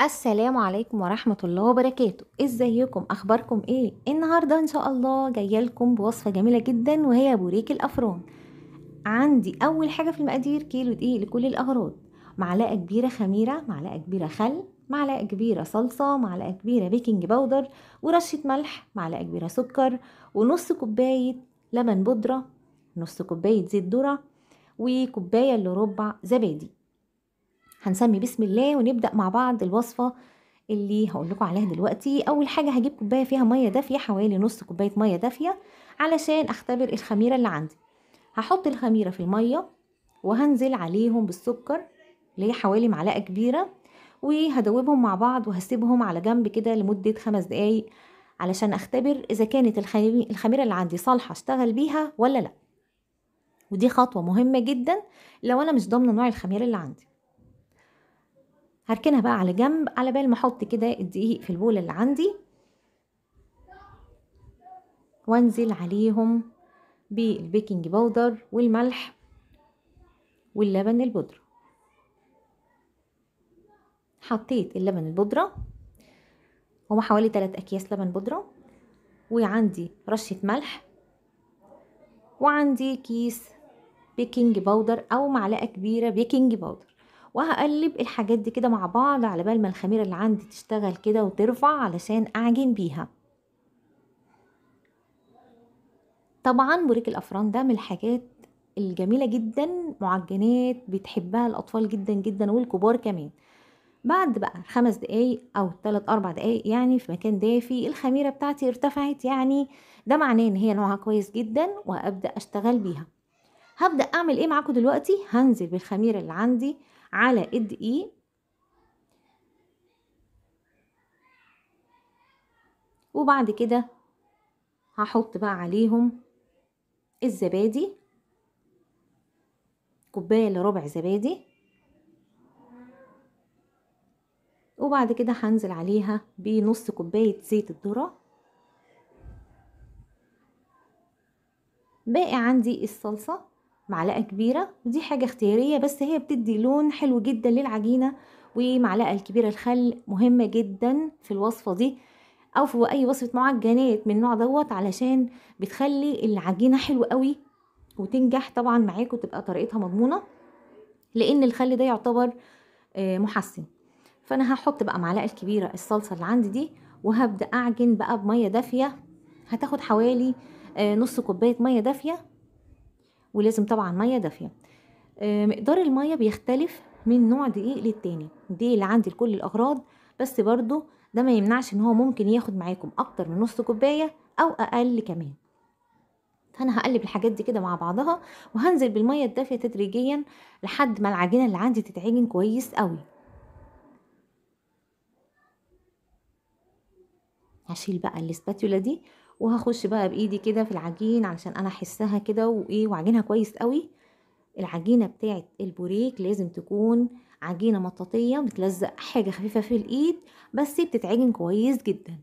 السلام عليكم ورحمة الله وبركاته ازيكم اخباركم ايه النهاردة ان شاء الله جاية لكم بوصفة جميلة جدا وهي بوريك الافران عندي اول حاجة في المقادير كيلو دقيق لكل الاغراض معلقة كبيرة خميرة معلقة كبيرة خل معلقة كبيرة صلصة معلقة كبيرة بيكنج باودر ورشة ملح معلقة كبيرة سكر ونص كوباية لبن بودرة نص كوباية زيت ذرة وكوباية اللي ربع زبادي هنسمي بسم الله ونبدأ مع بعض الوصفة اللي هقول لكم عليها دلوقتي اول حاجه هجيب كوبايه فيها ميه دافيه حوالي نص كوبايه ميه دافيه علشان اختبر الخميره اللي عندي هحط الخميره في الميه وهنزل عليهم بالسكر اللي هي حوالي معلقه كبيره وهدوبهم مع بعض وهسيبهم على جنب كده لمده خمس دقايق علشان اختبر اذا كانت الخميره اللي عندي صالحه اشتغل بيها ولا لا ودي خطوه مهمه جدا لو انا مش ضامنه نوع الخميره اللي عندي هركنها بقى على جنب على بال ما احط كده الدقيق في البول اللي عندي وانزل عليهم بالبيكنج باودر والملح واللبن البودرة حطيت اللبن البودرة هما حوالي 3 اكياس لبن بودرة وعندي رشة ملح وعندي كيس بيكنج باودر او معلقة كبيرة بيكنج باودر وهقلب الحاجات دي كده مع بعض على بال ما الخميرة اللي عندي تشتغل كده وترفع علشان أعجن بيها طبعا بوريك الأفران ده من الحاجات الجميلة جدا معجنات بتحبها الأطفال جدا جدا والكبار كمان بعد بقى خمس دقايق او تلات اربع دقايق يعني في مكان دافي الخميرة بتاعتي ارتفعت يعني ده معناه ان هي نوعها كويس جدا وهبدأ اشتغل بيها هبدأ اعمل ايه معاكم دلوقتي هنزل بالخميرة اللي عندي على اي وبعد كده هحط بقى عليهم الزبادي كوباية لربع زبادي وبعد كده هنزل عليها بنص كوباية زيت الذرة باقي عندي الصلصة معلقة كبيرة دي حاجة اختيارية بس هي بتدي لون حلو جدا للعجينة ومعلقة الكبيرة الخل مهمة جدا في الوصفة دي او في اي وصفة معجنات من النوع دوت علشان بتخلي العجينة حلوة قوي وتنجح طبعا معاك وتبقى طريقتها مضمونة لان الخل ده يعتبر آه، محسن فانا هحط بقى معلقة الكبيرة الصلصة اللي عندي دي وهبدأ اعجن بقى بمية دافية هتاخد حوالي آه، نص كوباية مية دافية ولازم طبعا ميه دافيه مقدار الميه بيختلف من نوع دقيق للتاني دقيق اللي عندي لكل الاغراض بس برضو ده ما يمنعش ان هو ممكن ياخد معاكم اكتر من نص كوبايه او اقل كمان فانا هقلب الحاجات دي كده مع بعضها وهنزل بالميه الدافيه تدريجيا لحد ما العجينه اللي عندي تتعجن كويس قوي هشيل بقى الاسباتيولا دي وهخش بقى بايدي كده في العجين علشان انا احسها كده وايه وعجينها كويس قوي العجينه بتاعه البوريك لازم تكون عجينه مطاطيه بتلزق حاجه خفيفه في الايد بس بتتعجن كويس جدا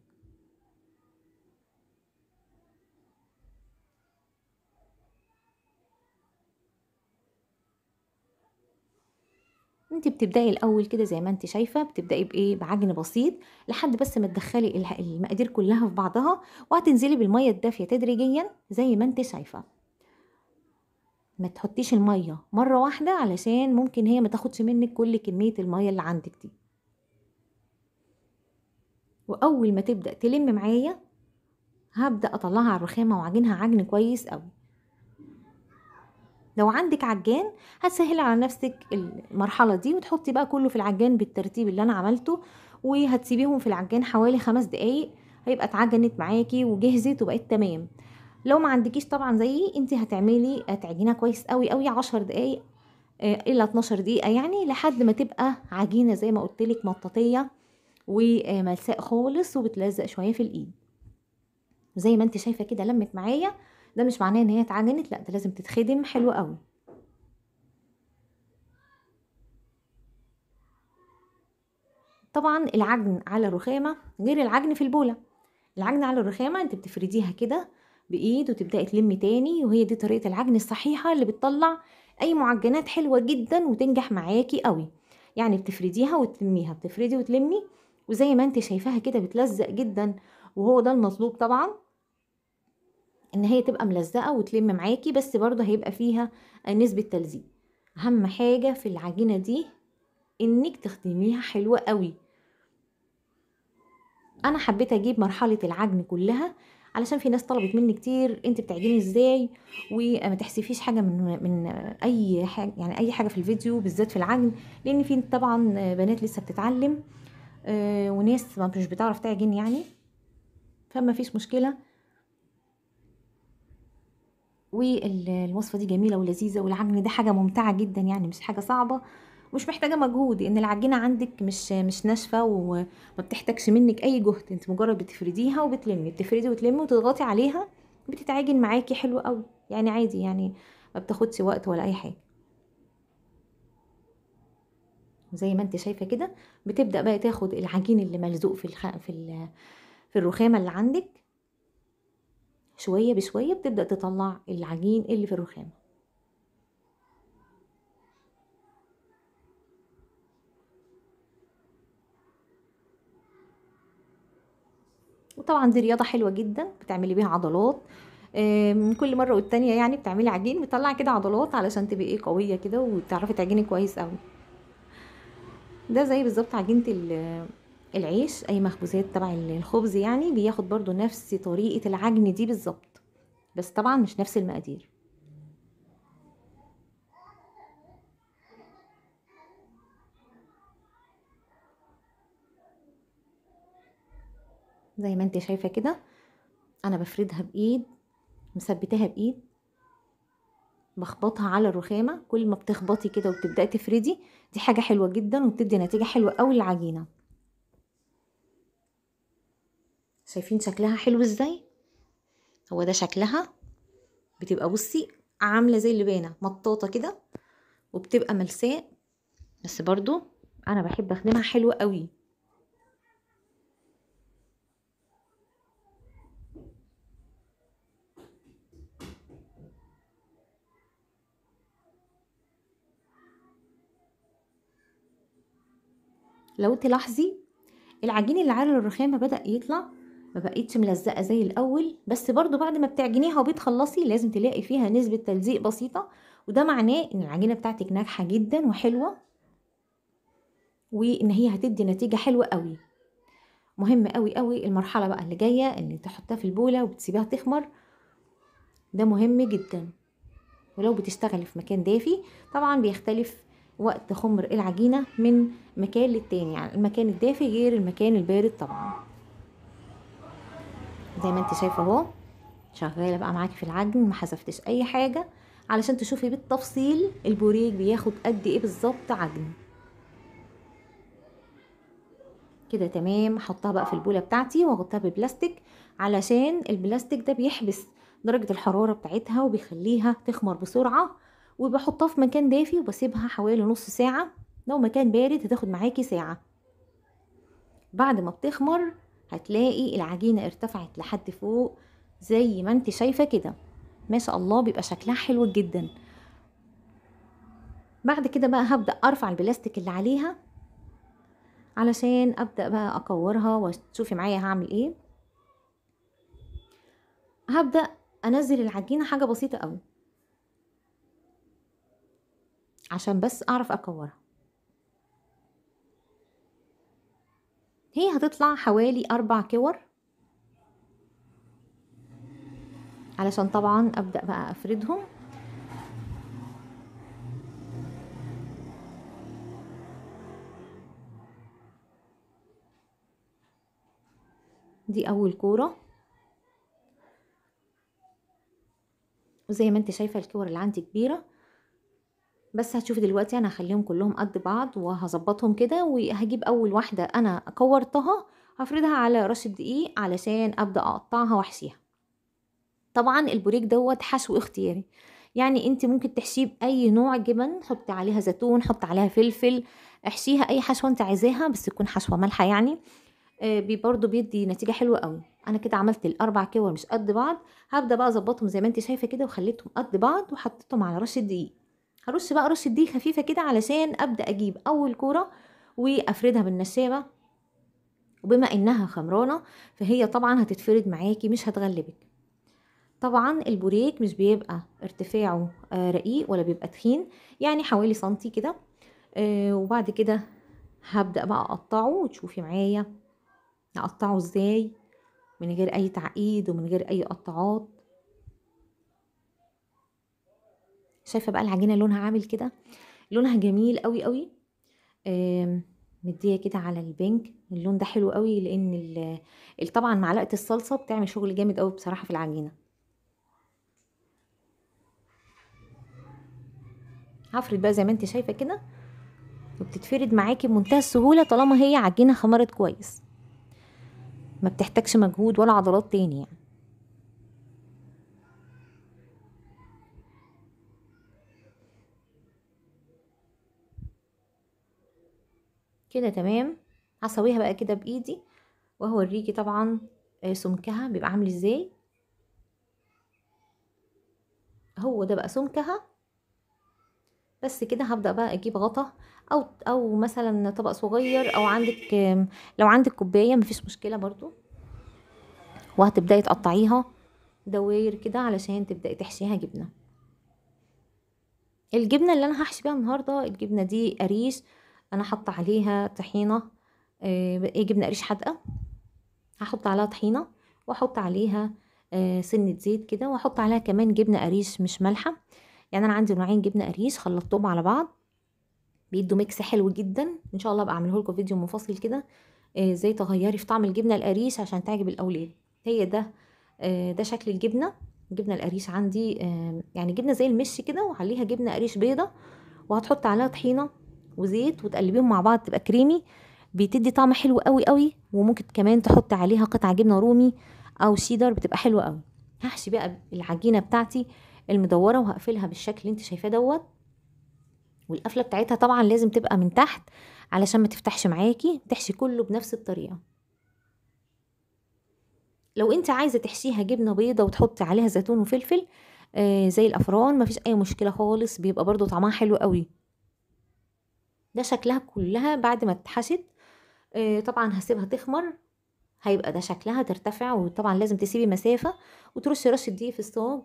انت بتبداي الاول كده زي ما انت شايفه بتبداي بايه بعجن بسيط لحد بس ما تدخلي المقادير كلها في بعضها وهتنزلي بالميه الدافيه تدريجيا زي ما انت شايفه ما تحطيش الميه مره واحده علشان ممكن هي ما تاخدش منك كل كميه الميه اللي عندك دي واول ما تبدا تلم معايا هبدا اطلعها على الرخامه واعجنها عجن كويس قوي لو عندك عجان هتسهلي على نفسك المرحلة دي وتحطي بقى كله في العجان بالترتيب اللي أنا عملته وهتسيبيهم في العجان حوالي خمس دقايق هيبقى اتعجنت معاكي وجهزت وبقت تمام لو ما عندكيش طبعا زيي انت هتعملي تعجينها كويس قوي قوي عشر دقايق آه، الا 12 دقيقه يعني لحد ما تبقى عجينه زي ما قلت لك مطاطيه وملساء خالص وبتلزق شويه في الايد زي ما انت شايفه كده لمت معايا ده مش معناه ان هي اتعجنت لا ده لازم تتخدم حلو قوي طبعا العجن على الرخامه غير العجن في البوله العجن على الرخامه انت بتفرديها كده بايد وتبداي تلمي تاني وهي دي طريقه العجن الصحيحه اللي بتطلع اي معجنات حلوه جدا وتنجح معاكي قوي يعني بتفرديها وتلميها بتفردي وتلمي وزي ما انت شايفاها كده بتلزق جدا وهو ده المطلوب طبعا ان هي تبقى ملزقه وتلم معاكي بس برضه هيبقى فيها نسبه تلزيق اهم حاجه في العجينه دي انك تخدميها حلوه قوي انا حبيت اجيب مرحله العجن كلها علشان في ناس طلبت مني كتير انت بتعجني ازاي وما تحسفيش حاجه من من اي حاجه يعني اي حاجه في الفيديو بالذات في العجن لان في طبعا بنات لسه بتتعلم آه، وناس مش بتعرف تعجن يعني فما فيش مشكله والوصفه دي جميله ولذيذه والعجن ده حاجه ممتعه جدا يعني مش حاجه صعبه ومش محتاجه مجهود ان العجينه عندك مش مش ناشفه وما بتحتاجش منك اي جهد انت مجرد بتفرديها وبتلمي بتفردي وتلمي وتضغطي عليها بتتعجن معاكي حلو قوي يعني عادي يعني ما بتاخدش وقت ولا اي حاجه زي ما انت شايفه كده بتبدا بقى تاخد العجين اللي ملزوق في الخ... في ال... في الرخامه اللي عندك شوية بشوية بتبدأ تطلع العجين اللي في الرخام وطبعا دي رياضة حلوة جدا بتعملي بيها عضلات من كل مرة والتانية يعني بتعملي عجين بتطلع كده عضلات علشان تبقي ايه قوية كده وتعرفي تعجني كويس قوي ده زي بالظبط عجينة العيش اي مخبوزات تبع الخبز يعني بياخد برضو نفس طريقة العجن دي بالظبط بس طبعا مش نفس المقادير زي ما انت شايفة كده انا بفردها بايد مثبتاها بايد بخبطها على الرخامه كل ما بتخبطي كده وبتبداي تفردي دي حاجه حلوه جدا وبتدي نتيجه حلوه قوي للعجينه شايفين شكلها حلو ازاي هو ده شكلها بتبقى بصي عامله زي اللبانه مطاطه كده وبتبقى ملساء بس برضو انا بحب اخدمها حلوه قوي لو تلاحظي العجين اللي على الرخامه بدا يطلع ما بقتش ملزقه زي الاول بس برضو بعد ما بتعجنيها وبتخلصي لازم تلاقي فيها نسبه تلزيق بسيطه وده معناه ان العجينه بتاعتك ناجحه جدا وحلوه وان هي هتدي نتيجه حلوه قوي مهم قوي قوي المرحله بقى اللي جايه ان تحطها في البوله وبتسيبيها تخمر ده مهم جدا ولو بتشتغلي في مكان دافي طبعا بيختلف وقت خمر العجينه من مكان للتاني يعني المكان الدافي غير المكان البارد طبعا زي ما انت شايفه اهو شغاله بقى معاكي في العجن ما حذفتش اي حاجه علشان تشوفي بالتفصيل البوريك بياخد قد ايه بالظبط عجن كده تمام هحطها بقى في البوله بتاعتي واغطيها ببلاستيك علشان البلاستيك ده بيحبس درجه الحراره بتاعتها وبيخليها تخمر بسرعه وبحطها في مكان دافي وبسيبها حوالي نص ساعه لو مكان بارد هتاخد معاكي ساعه بعد ما بتخمر هتلاقي العجينة ارتفعت لحد فوق زي ما انت شايفة كده ما شاء الله بيبقى شكلها حلو جدا بعد كده بقى هبدأ ارفع البلاستيك اللي عليها علشان ابدأ بقى اكورها وتشوفي معايا هعمل ايه هبدأ انزل العجينة حاجة بسيطة قوي عشان بس اعرف اكورها هي هتطلع حوالي أربع كور علشان طبعا أبدأ بقى أفردهم دي أول كورة وزي ما انت شايفة الكور اللي عندي كبيرة بس هتشوفي دلوقتي انا هخليهم كلهم قد بعض وهظبطهم كده وهجيب اول واحده انا كورتها هفردها على رش الدقيق علشان ابدا اقطعها واحشيها طبعا البوريك دوت حشو اختياري يعني انت ممكن تحشيه باي نوع جبن حطي عليها زيتون حطي عليها فلفل احشيها اي حشوه انت عايزاها بس تكون حشوه مالحه يعني آه، بي برضو بيدي نتيجه حلوه قوي انا كده عملت الاربع كور مش قد بعض هبدا بقى اظبطهم زي ما انت شايفه كده وخليتهم قد بعض وحطيتهم على رش الدقيق هرص بقى رص دي خفيفة كده علشان أبدأ أجيب أول كورة وأفردها بالنسابة وبما إنها خمرانة فهي طبعا هتتفرد معاكي مش هتغلبك طبعا البوريك مش بيبقى ارتفاعه آه، رقيق ولا بيبقى تخين يعني حوالي سنتي كده آه، وبعد كده هبدأ بقى أقطعه وتشوفي معايا أقطعه إزاي من غير أي تعقيد ومن غير أي قطعات شايفه بقى العجينه لونها عامل كده لونها جميل قوي قوي مديه كده على البنك اللون ده حلو قوي لان طبعا معلقه الصلصه بتعمل شغل جامد قوي بصراحه في العجينه هفرد بقى زي ما انت شايفه كده وبتتفرد معاكي بمنتهى السهوله طالما هي عجينه خمرت كويس ما بتحتاجش مجهود ولا عضلات تاني يعني كده تمام هسويها بقى كده بايدي وهوريكي طبعا آه، سمكها بيبقى عامل ازاي هو ده بقى سمكها بس كده هبدا بقى اجيب غطا او او مثلا طبق صغير او عندك لو عندك كوبايه مفيش مشكله برضو وهتبداي تقطعيها دواير كده علشان تبداي تحشيها جبنه الجبنه اللي انا هحشي بيها النهارده الجبنه دي قريش انا حاطه عليها طحينه ايه جبنه قريش حادقه هحط عليها طحينه واحط عليها آه، سنه زيت كده واحط عليها كمان جبنه قريش مش مالحه يعني انا عندي نوعين جبنه قريش خلطتهم على بعض بيدوا ميكس حلو جدا ان شاء الله ابقى اعمله لكم فيديو منفصل كده آه، ازاي تغيري في طعم الجبنه القريش عشان تعجب الاولاد هي ده آه، ده شكل الجبنه الجبنه القريش عندي يعني جبنه زي المشي كده وعليها جبنه قريش بيضه وهتحط عليها طحينه وزيت وتقلبيهم مع بعض تبقى كريمي بتدي طعم حلو قوي قوي وممكن كمان تحط عليها قطع جبنه رومي او شيدر بتبقى حلوه قوي هحشي بقى العجينه بتاعتي المدوره وهقفلها بالشكل اللي انت شايفاه دوت والقفله بتاعتها طبعا لازم تبقى من تحت علشان ما تفتحش معاكي تحشي كله بنفس الطريقه لو انت عايزه تحشيها جبنه بيضه وتحطي عليها زيتون وفلفل آه زي الافران مفيش اي مشكله خالص بيبقى برضو طعمها حلو قوي ده شكلها كلها بعد ما اتحشت آه، طبعا هسيبها تخمر هيبقى ده شكلها ترتفع وطبعا لازم تسيبي مسافة وترشي رشة دي في الصاج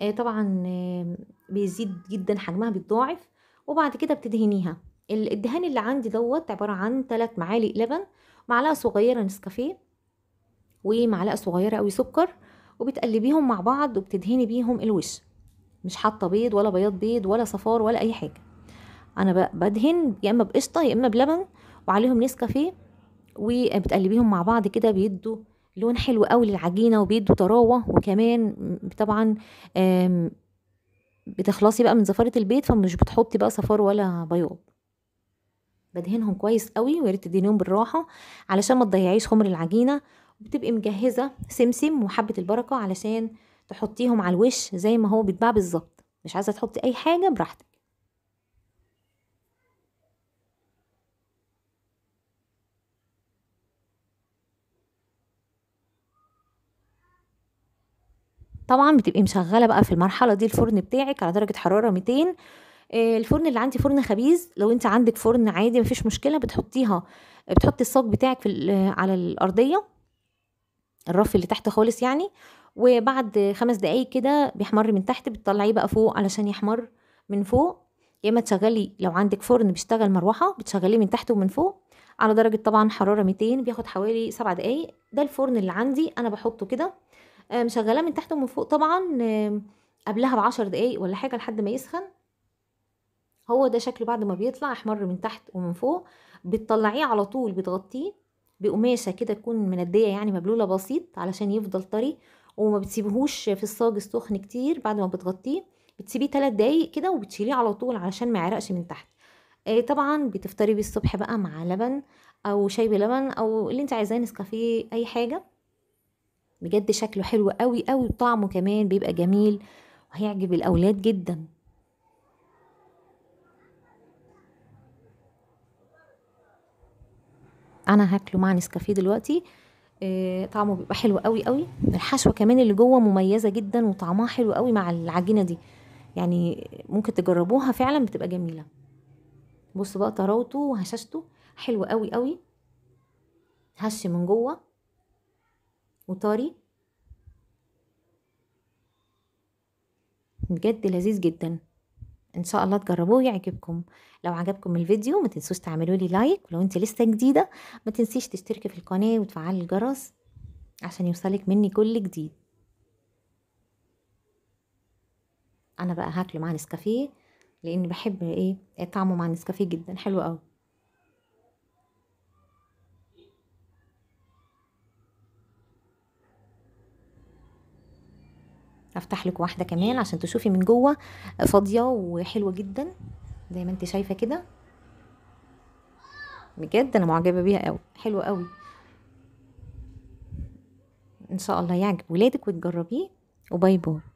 آه، طبعا آه، بيزيد جدا حجمها بيتضاعف وبعد كده بتدهنيها الدهان اللي عندي دوت عبارة عن ثلاث معالق لبن معلقة صغيرة نسكافيه ومعلقة صغيرة قوي سكر وبتقلبيهم مع بعض وبتدهني بيهم الوش مش حاطة بيض ولا بياض بيض ولا صفار ولا أي حاجة انا بدهن يا اما بقشطه يا اما بلبن وعليهم نسكافيه وبتقلبيهم مع بعض كده بيدوا لون حلو قوي للعجينه وبيدوا طراوه وكمان طبعا بتخلصي بقى من زفاره البيت فمش بتحطي بقى صفار ولا بياض بدهنهم كويس قوي ويا ريت تدهنيهم بالراحه علشان ما تضيعيش خمر العجينه وبتبقي مجهزه سمسم وحبه البركه علشان تحطيهم على الوش زي ما هو بيتباع بالظبط مش عايزه تحطي اي حاجه براحتك طبعا بتبقي مشغله بقى في المرحله دي الفرن بتاعك على درجه حراره 200 آه، الفرن اللي عندي فرن خبيز لو انت عندك فرن عادي مفيش مشكله بتحطيها بتحطي الصاج بتاعك في آه، على الارضيه الرف اللي تحت خالص يعني وبعد خمس دقايق كده بيحمر من تحت بتطلعيه بقى فوق علشان يحمر من فوق يا اما تشغلي لو عندك فرن بيشتغل مروحه بتشغليه من تحت ومن فوق على درجه طبعا حراره 200 بياخد حوالي سبع دقايق ده الفرن اللي عندي انا بحطه كده آه، مشغلاه من تحت ومن فوق طبعا آه قبلها بعشر دقايق ولا حاجه لحد ما يسخن هو ده شكله بعد ما بيطلع احمر من تحت ومن فوق بتطلعيه على طول بتغطيه بقماشه كده تكون منديه يعني مبلوله بسيط علشان يفضل طري وما بتسيبهوش في الصاج السخن كتير بعد ما بتغطيه بتسيبيه ثلاث دقايق كده وبتشيليه على طول علشان ما يعرقش من تحت آه طبعا بتفطري بيه الصبح بقى مع لبن او شاي بلبن او اللي انت عايزاه نسكافيه اي حاجه بجد شكله حلو قوي قوي وطعمه كمان بيبقى جميل وهيعجب الاولاد جدا انا هاكله مع نسكافيه دلوقتي آه، طعمه بيبقى حلو قوي قوي الحشوه كمان اللي جوه مميزه جدا وطعمها حلو قوي مع العجينه دي يعني ممكن تجربوها فعلا بتبقى جميله بصوا بقى طراوته وهشاشته حلو قوي قوي هش من جوه وطري بجد لذيذ جدا ان شاء الله تجربوه يعجبكم لو عجبكم الفيديو ما تنسوش تعملوا لي لايك ولو انت لسه جديده ما تنسيش تشتركي في القناه وتفعلي الجرس عشان يوصلك مني كل جديد انا بقى هاكله مع نسكافيه لان بحب ايه طعمه مع نسكافيه جدا حلو قوي افتح لك واحده كمان عشان تشوفي من جوه فاضيه وحلوه جدا زي ما انت شايفه كده بجد انا معجبه بيها قوي حلوه قوي ان شاء الله يعجب ولادك وتجربيه وباي باي